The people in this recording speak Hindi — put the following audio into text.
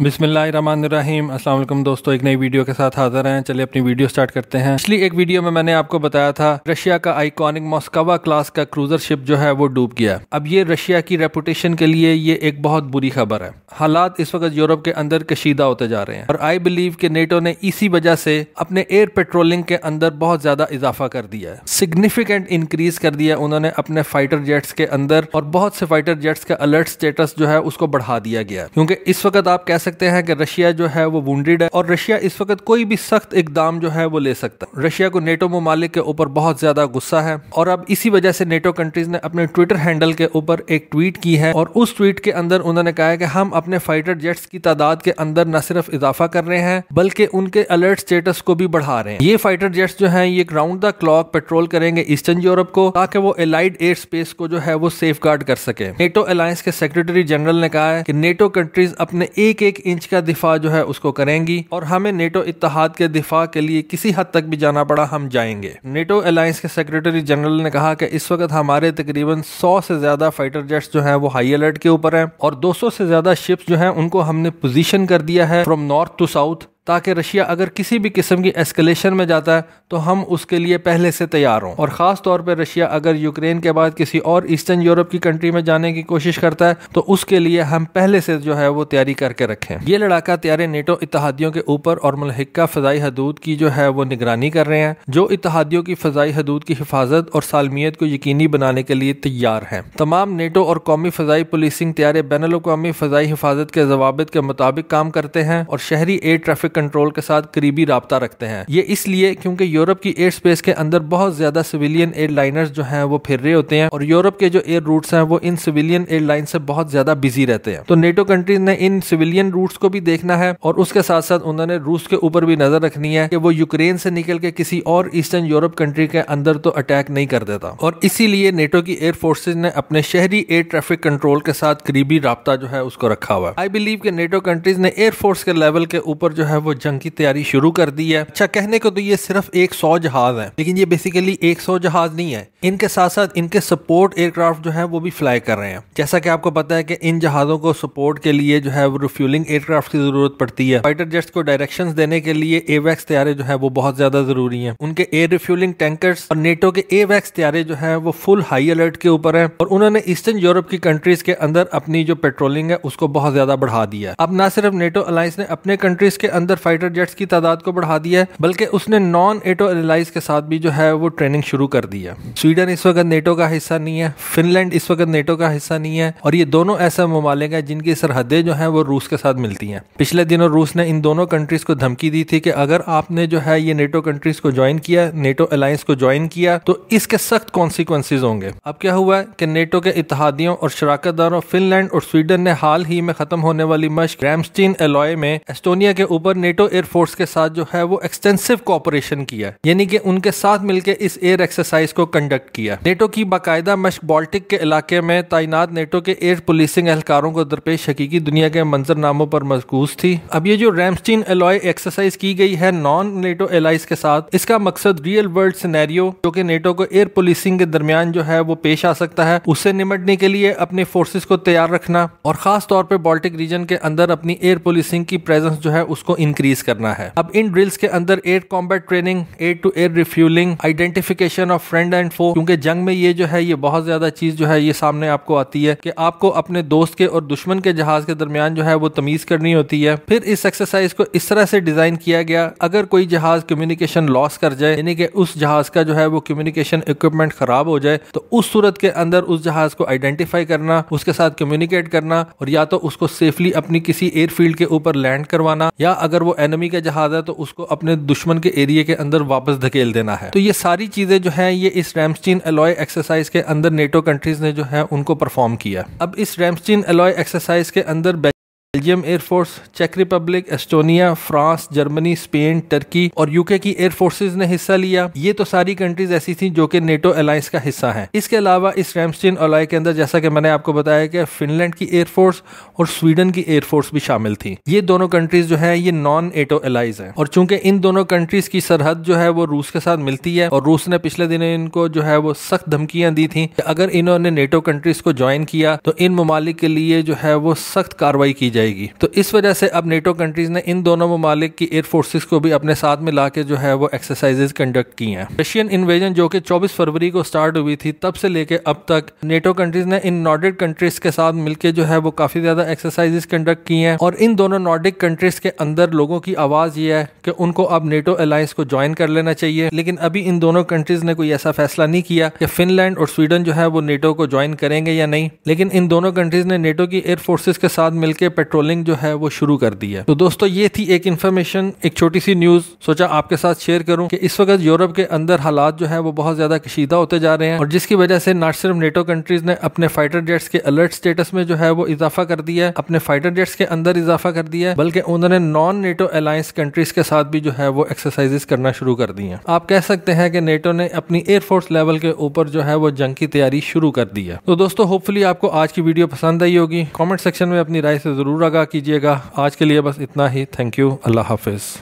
बिसमीम असल दोस्तों एक नई वीडियो के साथ हाजिर हैं चलिए अपनी वीडियो स्टार्ट करते हैं पिछली एक वीडियो में मैंने आपको बताया था रशिया का आइकॉनिक मॉस्कवा क्लास का क्रूजर शिप जो है वो डूब गया अब ये रशिया की रेपुटेशन के लिए ये एक बहुत बुरी खबर है हालात इस वक्त यूरोप के अंदर कशीदा होते जा रहे हैं और आई बिलीव के नेटो ने इसी वजह से अपने एयर पेट्रोलिंग के अंदर बहुत ज्यादा इजाफा कर दिया है सिग्निफिकेंट इंक्रीज कर दिया उन्होंने अपने फाइटर जेट्स के अंदर और बहुत से फाइटर जेट्स का अलर्ट स्टेटस जो है उसको बढ़ा दिया गया क्योंकि इस वक्त आप कैसे सकते हैं कि रशिया जो है वो वुंडेड है और रशिया इस वक्त कोई भी सख्त इकदाम जो है वो ले सकता है रशिया को नेटो ममालिक के ऊपर बहुत ज्यादा गुस्सा है और अब इसी वजह से नेटो कंट्रीज ने अपने ट्विटर हैंडल के ऊपर एक ट्वीट की है और उस ट्वीट के अंदर उन्होंने कहा है कि हम अपने फाइटर जेट्स की तादाद के अंदर न सिर्फ इजाफा कर रहे हैं बल्कि उनके अलर्ट स्टेटस को भी बढ़ा रहे हैं ये फाइटर जेट्स जो है ये राउंड द क्लॉक पेट्रोल करेंगे ईस्टर्न यूरोप को ताकि वो एलाइड एयर स्पेस को जो है वो सेफ कर सके नेटो अलायंस के सेक्रेटरी जनरल ने कहा है कि नेटो कंट्रीज अपने एक एक इंच का दिफा जो है उसको करेंगी और हमें नेटो इतिहाद के दिफा के लिए किसी हद तक भी जाना पड़ा हम जाएंगे नेटो अलायंस के सेक्रेटरी जनरल ने कहा कि इस वक्त हमारे तकरीबन 100 से ज्यादा फाइटर जेट्स जो हैं वो हाई अलर्ट के ऊपर हैं और 200 से ज्यादा शिप्स जो हैं उनको हमने पोजीशन कर दिया है फ्रॉम नॉर्थ टू साउथ ताकि रशिया अगर किसी भी किस्म की एस्केलेशन में जाता है तो हम उसके लिए पहले से तैयार हों और ख़ास तौर पर रशिया अगर यूक्रेन के बाद किसी और ईस्टर्न यूरोप की कंट्री में जाने की कोशिश करता है तो उसके लिए हम पहले से जो है वो तैयारी करके रखें ये लड़ाका तैयारे नेटो इतिहादियों के ऊपर और मलहिका फ़जाई हदूद की जो है वो निगरानी कर रहे हैं जो इतिहादियों की फ़जाई हदूद की हिफाजत और सालमियत को यकीनी बनाने के लिए तैयार हैं तमाम नेटो और कौमी फ़जाई पुलिसिंग तैयारे बैन अवी फ़जाई हिफाजत के जवाब के मुताबिक काम करते हैं और शहरी एयर ट्रैफिक कंट्रोल के साथ करीबी रबता रखते हैं ये इसलिए क्योंकि यूरोप की एयर स्पेस के अंदर बहुत ज्यादा सिविलियन एयरलाइनर्स जो हैं वो फिर रहे होते हैं और यूरोप के जो एयर रूट्स हैं वो इन सिविलियन एयरलाइन से बहुत ज्यादा बिजी रहते हैं तो नेटो कंट्रीज ने इन सिविलियन रूट्स को भी देखना है और उसके साथ साथ उन्होंने रूस के ऊपर भी नजर रखनी है कि वो यूक्रेन से निकल के किसी और ईस्टर्न यूरोप कंट्री के अंदर तो अटैक नहीं कर देता और इसीलिए नेटो की एयर फोर्सेज ने अपने शहरी एयर ट्रैफिक कंट्रोल के साथ करीबी रबता जो है उसको रखा हुआ आई बिलीव के नेटो कंट्रीज ने एयरफोर्स के लेवल के ऊपर जो है वो जंग की तैयारी शुरू कर दी है अच्छा कहने को तो ये सिर्फ एक सौ जहाज है लेकिन ये बेसिकली एक सौ जहाज नहीं है इनके साथ साथ इनके सपोर्ट एयरक्राफ्ट जो है वो भी फ्लाई कर रहे हैं जैसा कि आपको पता है कि इन जहाजों को सपोर्ट के लिए जो है वो रिफ्यूलिंग एयरक्राफ्ट की जरूरत पड़ती है फाइटर जेट्स को डायरेक्शन देने के लिए एवैक्स तैयारे जो है वो बहुत ज्यादा जरूरी है उनके एयर रिफ्यूलिंग टैंकर्स और नेटो के एवैक्स तैयारे जो है वो फुल हाई अलर्ट के ऊपर है और उन्होंने ईस्टर्न यूरोप की कंट्रीज के अंदर अपनी जो पेट्रोलिंग है उसको बहुत ज्यादा बढ़ा दिया अब ना सिर्फ नेटो अलायंस ने अपने कंट्रीज के अंदर अंदर फाइटर जेट्स की तादाद को बढ़ा दिया है बल्कि उसने नॉन एटो एलाइज के साथ भी जो है वो ट्रेनिंग शुरू कर दी है स्वीडन इस वक्त नेटो का हिस्सा नहीं है फिनलैंड इस वक्त नेटो का हिस्सा नहीं है और ये दोनों ऐसे ममालिक हैं जिनकी सरहदें जो हैं वो रूस के साथ मिलती हैं पिछले दिनों रूस ने इन दोनों कंट्रीज को धमकी दी थी कि अगर आपने जो है ये नेटो कंट्रीज को ज्वाइन किया नेटो अलायंस को ज्वाइन किया तो इसके सख्त कॉन्सिक्वेंसेज होंगे अब क्या हुआ कि नेटो के इतिहादियों और शराकत दारों फिनलैंड और स्वीडन ने हाल ही में खत्म होने वाली मश्क रैमस्टीन एलॉय में एस्टोनिया के ऊपर नेटो एयरफोर्स के साथ जो है वो एक्सटेंसिव कॉपरेशन किया यानी कि उनके साथ मिलकर इस एयर एक्सरसाइज को कंडक्ट किया नेटो की बाकायदा मश बाल्टिक के इलाके में तैनात नेटो के एयर पुलिसिंग एहलकारों को दरपेश हकीकी दुनिया के मंजरनामों पर मजकूज थी अब ये जो रैमस्टीन एलॉय एक्सरसाइज की गई है नॉन नेटो एलाइज के साथ इसका मकसद रियल वर्ल्ड सिनेरियो जो कि नेटो को एयर पुलिसिंग के दरमियान जो है वो पेश आ सकता है उससे निमटने के लिए अपने फोर्सेस को तैयार रखना और खास तौर पर बाल्टिक रीजन के अंदर अपनी एयर पुलिसिंग की प्रेजेंस जो है उसको इंक्रीज करना है अब इन ड्रिल्स के अंदर air combat training air to air refuelling identification of friend and foe क्योंकि जंग में ये जो है ये बहुत ज्यादा चीज जो है ये सामने आपको आती है कि आपको अपने दोस्त के और दुश्मन के जहाज के दरमियान जो है वो तमीज करनी होती है फिर इस एक्सरसाइज को इस तरह से डिजाइन किया गया अगर कोई जहाज कम्युनिकेशन लॉस कर जाए यानी कि उस जहाज का जो है वो कम्युनिकेशन इक्विपमेंट खराब हो जाए तो उस सूरत के अंदर उस जहाज को आइडेंटिफाई करना उसके साथ कम्युनिकेट करना और या तो उसको सेफली अपनी किसी एयरफील्ड के ऊपर लैंड करवाना या अगर अगर वो एनमी का जहाज है तो उसको अपने दुश्मन के एरिए के अंदर वापस धकेल देना है तो ये सारी चीजें जो है ये इस रैमस्टीन एलॉय एक्सरसाइज के अंदर नेटो कंट्रीज ने जो है उनको परफॉर्म किया अब इस रैमस्टीन एलॉय एक्सरसाइज के अंदर बेल्जियम एयरफोर्स चेक Republic Estonia France Germany Spain Turkey और यूके की एयरफोर्सेज ने हिस्सा लिया ये तो सारी कंट्रीज ऐसी थी जो कि नेटो अलायंस का हिस्सा है इसके अलावा इस रैमस्टीन अलाय के अंदर जैसा कि मैंने आपको बताया कि फिनलैंड की एयरफोर्स और स्वीडन की एयरफोर्स भी शामिल थी ये दोनों कंट्रीज जो है ये नॉन नेटो अलाइज है और चूंकि इन दोनों कंट्रीज की सरहद जो है वो रूस के साथ मिलती है और रूस ने पिछले दिनों इनको जो है वो सख्त धमकियां दी थी अगर इन्होंने नेटो कंट्रीज को ज्वाइन किया तो इन ममालिक के लिए जो है वो सख्त कार्रवाई की जाए जाएगी तो इस वजह से अब नेटो कंट्रीज ने इन दोनों ममालिक की एयरफोर्सेज को भी अपने साथ में ला के जो है वो एक्सरसाइजेज कंडक्ट की हैं रशियन इन्वेजन जो कि 24 फरवरी को स्टार्ट हुई थी तब से लेके अब तक नेटो कंट्रीज ने इन नॉर्डिक कंट्रीज के साथ मिलकर जो है वो काफी ज्यादा एक्सरसाइजेज कंडक्ट की हैं और इन दोनों नॉर्डिक कंट्रीज के अंदर लोगों की आवाज ये है कि उनको अब नेटो अलायंस को ज्वाइन कर लेना चाहिए लेकिन अभी इन दोनों कंट्रीज ने कोई ऐसा फैसला नहीं किया कि फिनलैंड और स्वीडन जो है वो नेटो को ज्वाइन करेंगे या नहीं लेकिन इन दोनों कंट्रीज ने नेटो की एयरफोर्सेज के साथ मिलकर ट्रोलिंग जो है वो शुरू कर दी है तो दोस्तों ये थी एक इन्फॉर्मेशन एक छोटी सी न्यूज सोचा आपके साथ शेयर करूं कि इस वक्त यूरोप के अंदर हालात जो है वो बहुत ज्यादा कशीदा होते जा रहे हैं और जिसकी वजह से ना सिर्फ नेटो कंट्रीज ने अपने फाइटर जेट्स के अलर्ट स्टेटस में जो है वो इजाफा कर दिया है अपने फाइटर जेट्स के अंदर इजाफा कर दिया है बल्कि उन्होंने नॉन नेटो अलायंस कंट्रीज के साथ भी जो है वो एक्सरसाइजेस करना शुरू कर दी है आप कह सकते हैं कि नेटो ने अपनी एयरफोर्स लेवल के ऊपर जो है वो जंग की तैयारी शुरू कर दी है तो दोस्तों होपफुली आपको आज की वीडियो पसंद आई होगी कॉमेंट सेक्शन में अपनी राय से जरूर ज़रूर आगाह कीजिएगा आज के लिए बस इतना ही थैंक यू अल्लाह हाफिज़